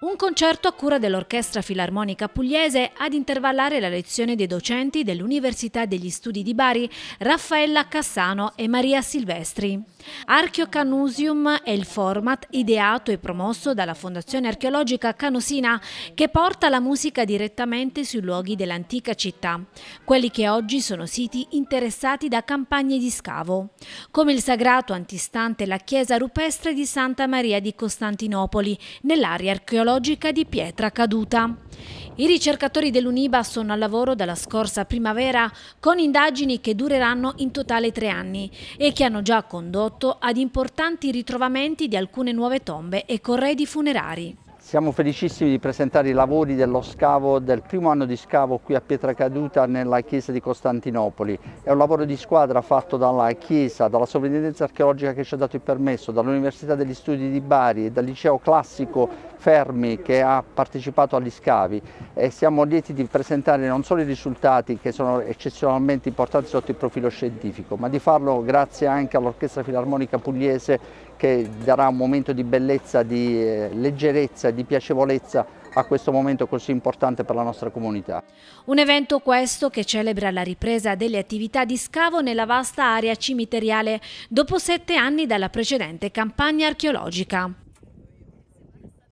Un concerto a cura dell'Orchestra Filarmonica Pugliese ad intervallare la lezione dei docenti dell'Università degli Studi di Bari Raffaella Cassano e Maria Silvestri. Archeo Canusium è il format ideato e promosso dalla Fondazione Archeologica Canusina che porta la musica direttamente sui luoghi dell'antica città, quelli che oggi sono siti interessati da campagne di scavo, come il sagrato antistante la chiesa rupestre di Santa Maria di Costantinopoli nell'area archeologica geologica di pietra caduta. I ricercatori dell'Uniba sono al lavoro dalla scorsa primavera con indagini che dureranno in totale tre anni e che hanno già condotto ad importanti ritrovamenti di alcune nuove tombe e corredi funerari. Siamo felicissimi di presentare i lavori dello scavo, del primo anno di scavo qui a Pietra Caduta nella chiesa di Costantinopoli. È un lavoro di squadra fatto dalla chiesa, dalla sovrintendenza archeologica che ci ha dato il permesso, dall'Università degli Studi di Bari e dal liceo classico Fermi che ha partecipato agli scavi e siamo lieti di presentare non solo i risultati che sono eccezionalmente importanti sotto il profilo scientifico, ma di farlo grazie anche all'Orchestra Filarmonica Pugliese che darà un momento di bellezza, di eh, leggerezza, di piacevolezza a questo momento così importante per la nostra comunità. Un evento questo che celebra la ripresa delle attività di scavo nella vasta area cimiteriale dopo sette anni dalla precedente campagna archeologica.